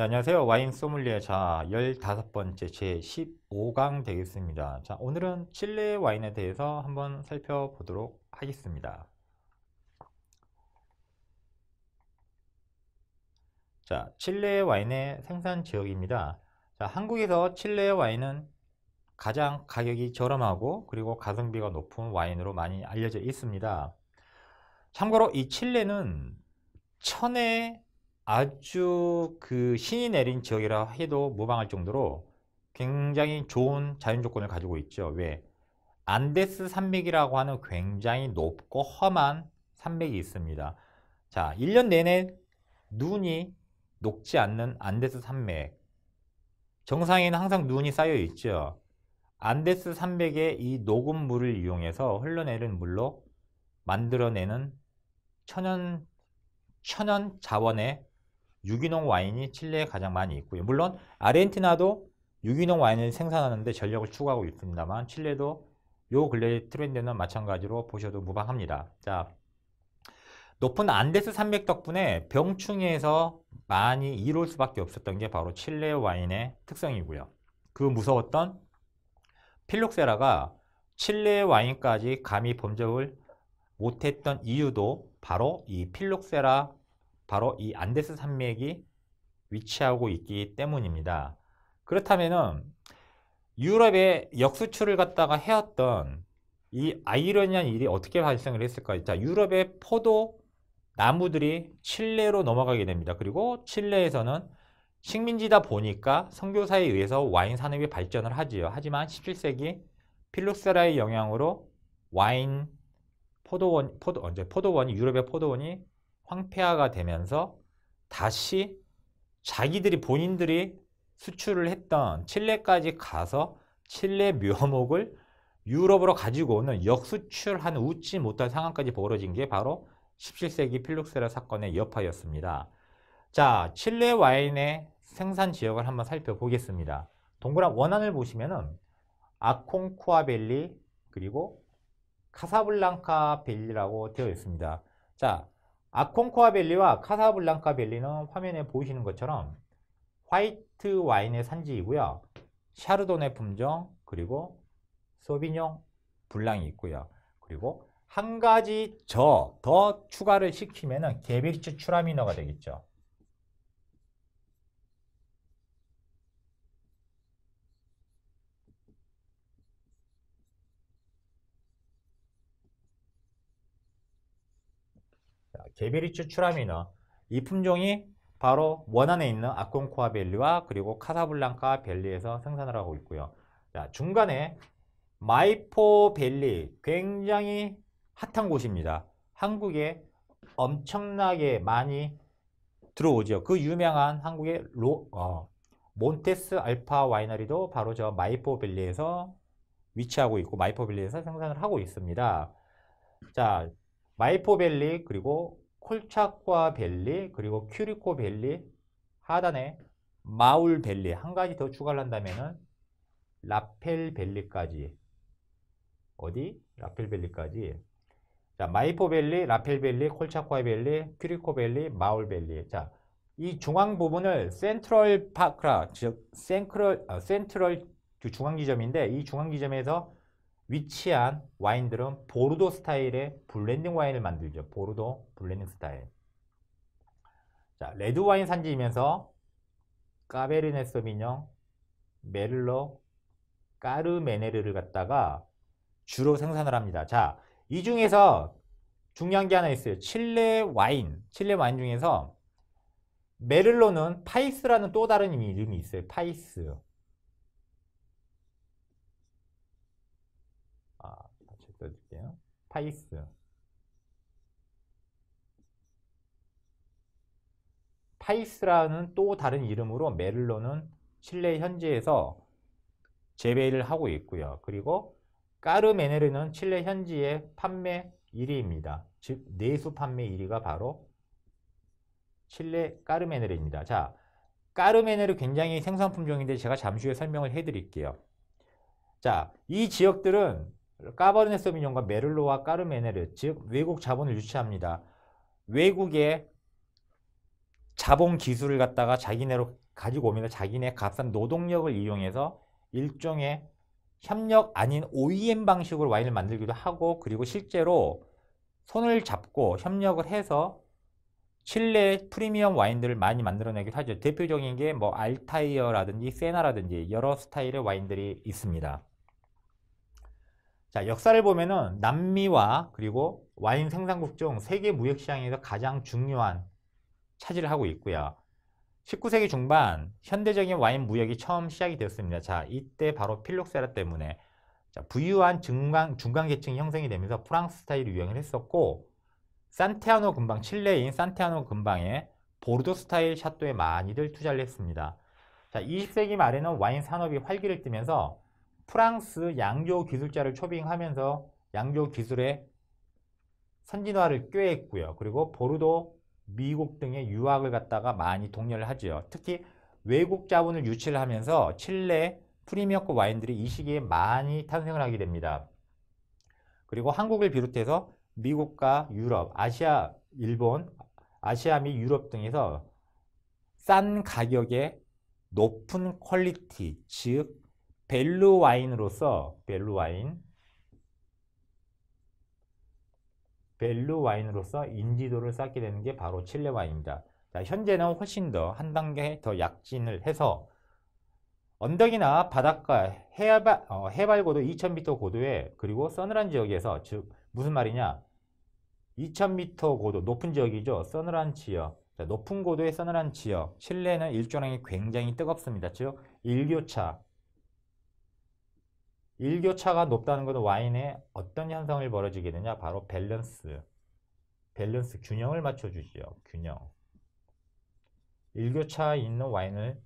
네, 안녕하세요. 와인 소믈리에 자 15번째 제15강 되겠습니다. 자, 오늘은 칠레 와인에 대해서 한번 살펴보도록 하겠습니다. 자, 칠레 와인의 생산 지역입니다. 자, 한국에서 칠레 와인은 가장 가격이 저렴하고 그리고 가성비가 높은 와인으로 많이 알려져 있습니다. 참고로 이 칠레는 천의 아주 그 신이 내린 지역이라 해도 무방할 정도로 굉장히 좋은 자연 조건을 가지고 있죠. 왜? 안데스 산맥이라고 하는 굉장히 높고 험한 산맥이 있습니다. 자, 1년 내내 눈이 녹지 않는 안데스 산맥. 정상에는 항상 눈이 쌓여 있죠. 안데스 산맥의 이 녹은 물을 이용해서 흘러내리는 물로 만들어내는 천연 천연 자원의 유기농 와인이 칠레에 가장 많이 있고요. 물론 아르헨티나도 유기농 와인을 생산하는데 전력을 추구하고 있습니다만 칠레도 요 근래 트렌드는 마찬가지로 보셔도 무방합니다. 자, 높은 안데스 산맥 덕분에 병충해에서 많이 이룰 수밖에 없었던 게 바로 칠레 와인의 특성이고요. 그 무서웠던 필록세라가 칠레 와인까지 감히 범접을 못했던 이유도 바로 이 필록세라 바로 이 안데스 산맥이 위치하고 있기 때문입니다. 그렇다면 유럽의 역수출을 갖다가 해왔던 이 아이러니한 일이 어떻게 발생을 했을까? 자, 유럽의 포도 나무들이 칠레로 넘어가게 됩니다. 그리고 칠레에서는 식민지다 보니까 선교사에 의해서 와인 산업이 발전을 하지요. 하지만 17세기 필룩스라의 영향으로 와인 포도원 포도 언제 포도원이 유럽의 포도원이 황폐화가 되면서 다시 자기들이 본인들이 수출을 했던 칠레까지 가서 칠레 묘목을 유럽으로 가지고 오는 역수출한 웃지 못할 상황까지 벌어진 게 바로 17세기 필룩세라 사건의 여파였습니다. 자, 칠레 와인의 생산 지역을 한번 살펴보겠습니다. 동그란 원안을 보시면은 아콩쿠아벨리 그리고 카사블랑카 벨리라고 되어 있습니다. 자, 아콘코아 벨리와 카사블랑카 벨리는 화면에 보이시는 것처럼 화이트 와인의 산지이고요. 샤르도네 품종 그리고 소비뇽 블랑이 있고요. 그리고 한 가지 저 더 추가를 시키면 은개 게백츠 추라미너가 되겠죠. 개별이 추출함이너 이 품종이 바로 원안에 있는 아콘코아 밸리와 그리고 카사블랑카 밸리에서 생산을 하고 있고요. 자, 중간에 마이포 밸리 굉장히 핫한 곳입니다. 한국에 엄청나게 많이 들어오죠. 그 유명한 한국의 로, 어, 몬테스 알파 와이너리도 바로 저 마이포 밸리에서 위치하고 있고 마이포 밸리에서 생산을 하고 있습니다. 자, 마이포 밸리 그리고 콜차쿠아 밸리 그리고 큐리코 벨리 하단에 마울 벨리한 가지 더 추가를 한다면은 라펠 벨리까지 어디? 라펠 벨리까지자 마이포 벨리 라펠 벨리 콜차쿠아 밸리, 큐리코 벨리 마울 벨리자 이 중앙 부분을 센트럴 파크라 즉 어, 센트럴 아, 센트럴 중앙 지점인데 이 중앙 지점에서 위치한 와인들은 보르도 스타일의 블렌딩 와인을 만들죠. 보르도 블렌딩 스타일. 자, 레드 와인 산지이면서 까베르네 소비뇽, 메를로, 까르메네르를 갖다가 주로 생산을 합니다. 자, 이 중에서 중요한 게 하나 있어요. 칠레 와인, 칠레 와인 중에서 메를로는 파이스라는 또 다른 이름이 있어요. 파이스. 파이스 파이스라는 또 다른 이름으로 메를로는 칠레 현지에서 재배를 하고 있고요. 그리고 까르메네르는 칠레 현지의 판매 1위입니다. 즉 내수 판매 1위가 바로 칠레 까르메네르입니다. 자, 까르메네르 굉장히 생산 품종인데 제가 잠시 후에 설명을 해드릴게요. 자, 이 지역들은 까버르네 소비뇽과 메를로와 까르메네르 즉 외국 자본을 유치합니다. 외국의 자본 기술을 갖다가 자기네로 가지고 오면서 자기네 값싼 노동력을 이용해서 일종의 협력 아닌 OEM 방식으로 와인을 만들기도 하고 그리고 실제로 손을 잡고 협력을 해서 칠레 프리미엄 와인들을 많이 만들어내기도 하죠. 대표적인 게 뭐 알타이어라든지 세나라든지 여러 스타일의 와인들이 있습니다. 자, 역사를 보면은 남미와 그리고 와인 생산국 중 세계 무역 시장에서 가장 중요한 차지를 하고 있고요. 19세기 중반 현대적인 와인 무역이 처음 시작이 되었습니다. 자, 이때 바로 필록세라 때문에 자, 부유한 중간, 중간계층이 형성이 되면서 프랑스 스타일이 유행을 했었고 산티아노 근방, 칠레인 산티아노 근방에 보르도 스타일 샷도에 많이들 투자를 했습니다. 자, 20세기 말에는 와인 산업이 활기를 띠면서 프랑스 양조 기술자를 초빙하면서 양조 기술의 선진화를 꾀했고요. 그리고 보르도, 미국 등의 유학을 갔다가 많이 독려를 하죠. 특히 외국 자본을 유치를 하면서 칠레 프리미어급 와인들이 이 시기에 많이 탄생을 하게 됩니다. 그리고 한국을 비롯해서 미국과 유럽, 아시아, 일본, 아시아 및 유럽 등에서 싼 가격에 높은 퀄리티, 즉 벨루 와인으로서 벨루 와인 벨루 와인으로서 인지도를 쌓게 되는 게 바로 칠레 와인입니다. 자, 현재는 훨씬 더 한 단계 더 약진을 해서 언덕이나 바닷가 해발, 어, 해발 고도 2000m 고도에 그리고 서늘한 지역에서 즉 무슨 말이냐 2000m 고도 높은 지역이죠. 서늘한 지역 자, 높은 고도의 서늘한 지역 칠레는 일조량이 굉장히 뜨겁습니다. 즉 일교차 일교차가 높다는 것은 와인에 어떤 현상을 벌어지게 되냐? 바로 밸런스, 밸런스 균형을 맞춰주지요. 균형. 일교차 있는 와인을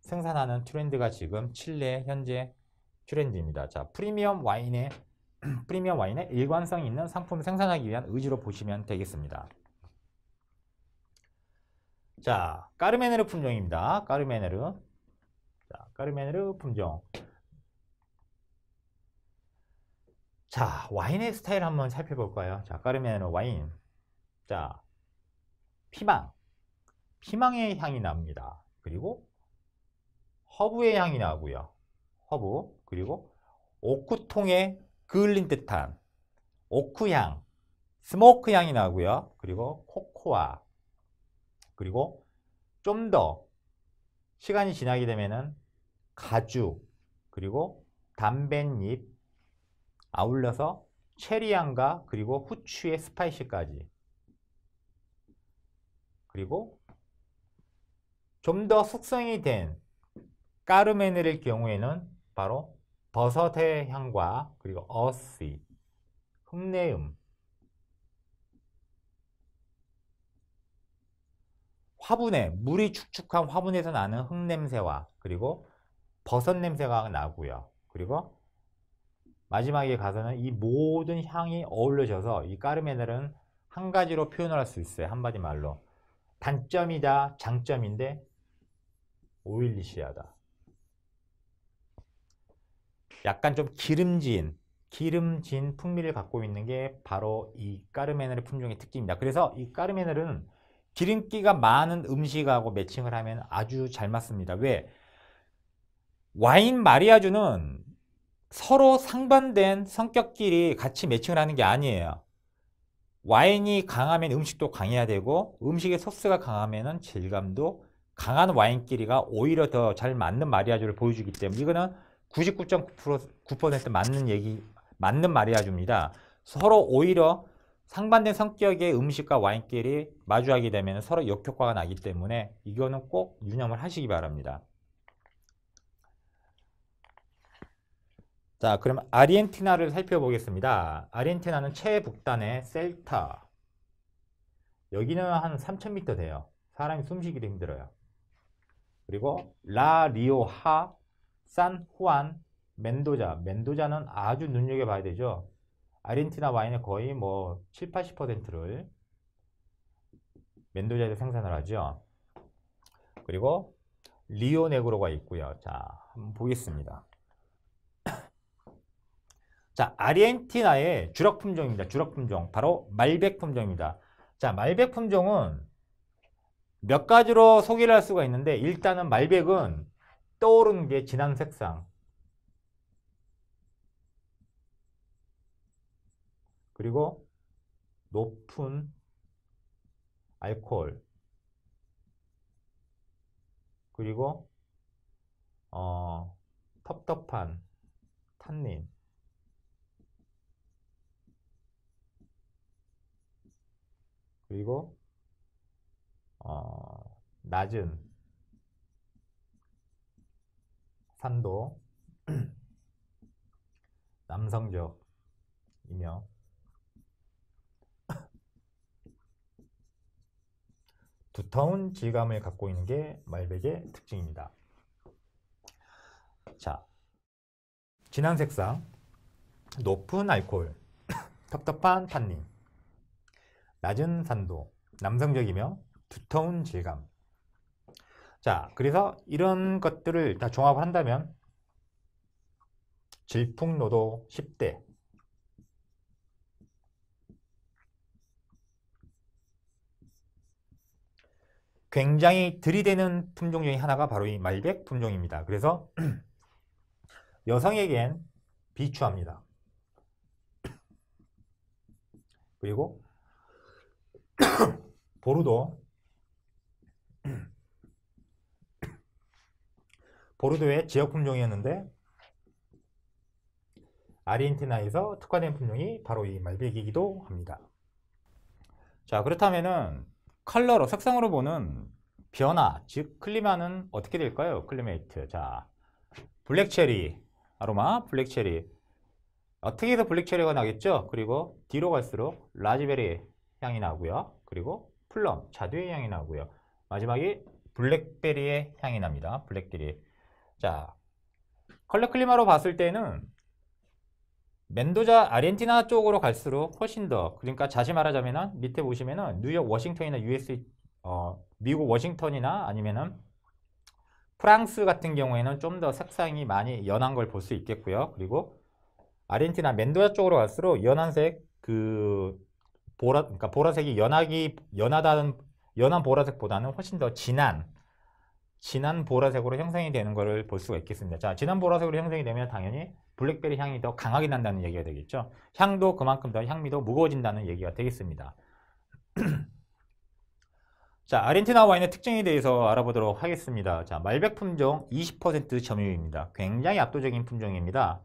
생산하는 트렌드가 지금 칠레 현재 트렌드입니다. 자, 프리미엄 와인의 프리미엄 와인의 일관성 있는 상품 을 생산하기 위한 의지로 보시면 되겠습니다. 자, 까르메네르 품종입니다. 까르메네르. 자, 까르메네르 품종. 자, 와인의 스타일 한번 살펴볼까요? 자, 까르메는 와인. 자, 피망. 피망의 향이 납니다. 그리고 허브의 향이 나고요. 허브. 그리고 오크통에 그을린 듯한 오크향, 스모크 향이 나고요. 그리고 코코아. 그리고 좀 더 시간이 지나게 되면은 가죽, 그리고 담뱃잎, 아울러서 체리향과 그리고 후추의 스파이시까지 그리고 좀 더 숙성이 된 까르메네일 경우에는 바로 버섯의 향과 그리고 어시, 스흙내음 화분에 물이 축축한 화분에서 나는 흙냄새와 그리고 버섯 냄새가 나고요. 그리고 마지막에 가서는 이 모든 향이 어울려져서 이 까르메넬은 한 가지로 표현할 수 있어요. 한마디 말로. 단점이다, 장점인데 오일리시하다. 약간 좀 기름진, 기름진 풍미를 갖고 있는 게 바로 이 까르메넬의 품종의 특징입니다. 그래서 이 까르메넬은 기름기가 많은 음식하고 매칭을 하면 아주 잘 맞습니다. 왜? 와인 마리아주는 서로 상반된 성격끼리 같이 매칭을 하는 게 아니에요. 와인이 강하면 음식도 강해야 되고 음식의 소스가 강하면 질감도 강한 와인끼리가 오히려 더 잘 맞는 마리아주를 보여주기 때문에 이거는 99.9% 맞는 얘기 맞는 마리아주입니다. 서로 오히려 상반된 성격의 음식과 와인끼리 마주하게 되면 서로 역효과가 나기 때문에 이거는 꼭 유념을 하시기 바랍니다. 자, 그럼 아르헨티나를 살펴보겠습니다. 아르헨티나는 최북단의 셀타. 여기는 한 3,000m 돼요. 사람이 숨쉬기도 힘들어요. 그리고 라 리오하, 산 후안, 멘도자. 멘도자는 아주 눈여겨봐야 되죠. 아르헨티나 와인의 거의 뭐 7, 80%를 멘도자에서 생산을 하죠. 그리고 리오네그로가 있고요. 자, 한번 보겠습니다. 자, 아르헨티나의 주력 품종입니다. 주력 품종. 바로 말백 품종입니다. 자, 말백 품종은 몇 가지로 소개를 할 수가 있는데 일단은 말백은 떠오르는 게 진한 색상 그리고 높은 알코올 그리고 어, 텁텁한 탄닌 그리고 어, 낮은 산도 남성적이며 두터운 질감을 갖고 있는 게 말백의 특징입니다. 자, 진한 색상, 높은 알코올, 텁텁한 탄닌, 낮은 산도, 남성적이며 두터운 질감. 자, 그래서 이런 것들을 다 종합을 한다면 질풍노도 10대 굉장히 들이대는 품종 중의 하나가 바로 이 말백 품종입니다. 그래서 여성에겐 비추합니다. 그리고 보르도 보르도의 지역 품종이었는데 아르헨티나에서 특화된 품종이 바로 이 말백이기도 합니다. 자 그렇다면은 컬러로 색상으로 보는 변화 즉 클리마는 어떻게 될까요? 클리메이트 자 블랙체리 아로마 블랙체리 어떻게 해서 블랙체리가 나겠죠? 그리고 뒤로 갈수록 라즈베리 향이 나고요. 그리고 플럼, 자두의 향이 나고요. 마지막이 블랙베리의 향이 납니다. 블랙베리. 자, 컬렉클리마로 봤을 때는 멘도자 아르헨티나 쪽으로 갈수록 훨씬 더 그러니까 자시 말하자면 밑에 보시면은 뉴욕 워싱턴이나 US 어, 미국 워싱턴이나 아니면은 프랑스 같은 경우에는 좀 더 색상이 많이 연한 걸 볼 수 있겠고요. 그리고 아르헨티나 멘도자 쪽으로 갈수록 연한색 그 보라 그러니까 보라색이 연하기 연하다는 연한 보라색보다는 훨씬 더 진한 진한 보라색으로 형성이 되는 것을 볼 수가 있겠습니다. 자, 진한 보라색으로 형성이 되면 당연히 블랙베리 향이 더 강하게 난다는 얘기가 되겠죠. 향도 그만큼 더 향미도 무거워진다는 얘기가 되겠습니다. 자, 아르헨티나 와인의 특징에 대해서 알아보도록 하겠습니다. 자, 말백 품종 20% 점유율입니다. 굉장히 압도적인 품종입니다.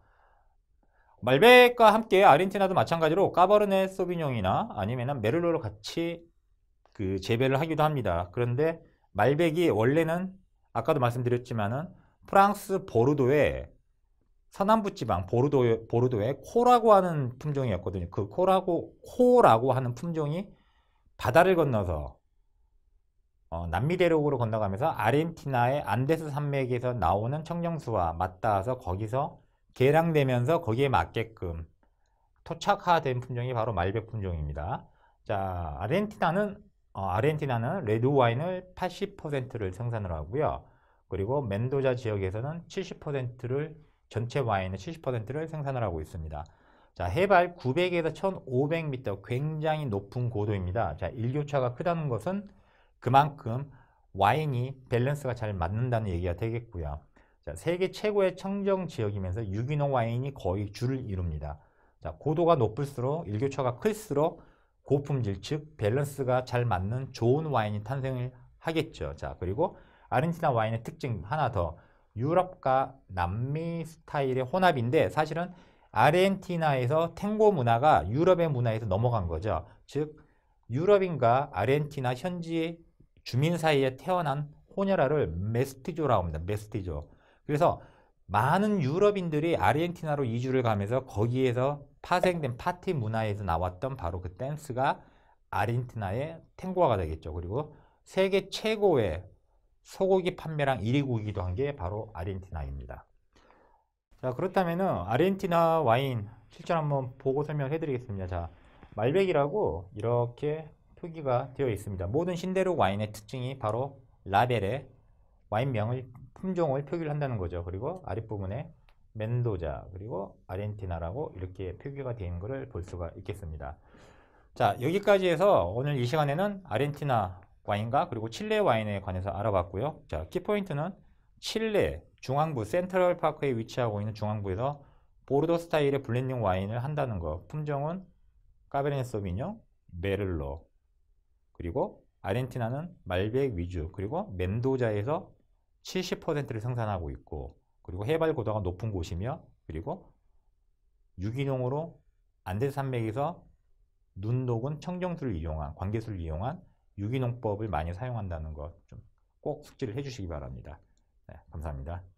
말백과 함께 아르헨티나도 마찬가지로 까버르네 소비뇽이나 아니면 메를로를 같이 그 재배를 하기도 합니다. 그런데 말백이 원래는 아까도 말씀드렸지만은 프랑스 보르도의 서남부 지방 보르도 보르도의 코라고 하는 품종이었거든요. 그 코라고 코라고 하는 품종이 바다를 건너서 어, 남미 대륙으로 건너가면서 아르헨티나의 안데스 산맥에서 나오는 청정수와 맞닿아서 거기서 개량되면서 거기에 맞게끔 토착화된 품종이 바로 말백 품종입니다. 자, 아르헨티나는 어, 아르헨티나는 레드 와인을 80%를 생산을 하고요. 그리고 멘도자 지역에서는 70%를 전체 와인의 70%를 생산을 하고 있습니다. 자, 해발 900에서 1500m 굉장히 높은 고도입니다. 자, 일교차가 크다는 것은 그만큼 와인이 밸런스가 잘 맞는다는 얘기가 되겠고요. 자, 세계 최고의 청정 지역이면서 유기농 와인이 거의 주를 이룹니다. 자, 고도가 높을수록 일교차가 클수록 고품질 즉 밸런스가 잘 맞는 좋은 와인이 탄생을 하겠죠. 자, 그리고 아르헨티나 와인의 특징 하나 더 유럽과 남미 스타일의 혼합인데 사실은 아르헨티나에서 탱고 문화가 유럽의 문화에서 넘어간 거죠. 즉 유럽인과 아르헨티나 현지 주민 사이에 태어난 혼혈아를 메스티조라고 합니다. 메스티조. 그래서 많은 유럽인들이 아르헨티나로 이주를 가면서 거기에서 파생된 파티 문화에서 나왔던 바로 그 댄스가 아르헨티나의 탱고화가 되겠죠. 그리고 세계 최고의 소고기 판매량 1위국이기도 한 게 바로 아르헨티나입니다. 자그렇다면 아르헨티나 와인 실전 한번 보고 설명해 드리겠습니다. 자 말백이라고 이렇게 표기가 되어 있습니다. 모든 신대륙 와인의 특징이 바로 라벨에 와인명을 품종을 표기를 한다는 거죠. 그리고 아랫부분에 멘도자 그리고 아르헨티나라고 이렇게 표기가 되는 것을 볼 수가 있겠습니다. 자 여기까지 해서 오늘 이 시간에는 아르헨티나 와인과 그리고 칠레 와인에 관해서 알아봤고요. 자 키포인트는 칠레 중앙부 센트럴 파크에 위치하고 있는 중앙부에서 보르도 스타일의 블렌딩 와인을 한다는 거 품종은 까베르네 소비뇽, 메를로 그리고 아르헨티나는 말벡 위주 그리고 멘도자에서 70%를 생산하고 있고 그리고 해발 고도가 높은 곳이며 그리고 유기농으로 안대산맥에서 눈 녹은 청정수를 이용한 관계수를 이용한 유기농법을 많이 사용한다는 것 좀 꼭 숙지를 해주시기 바랍니다. 네, 감사합니다.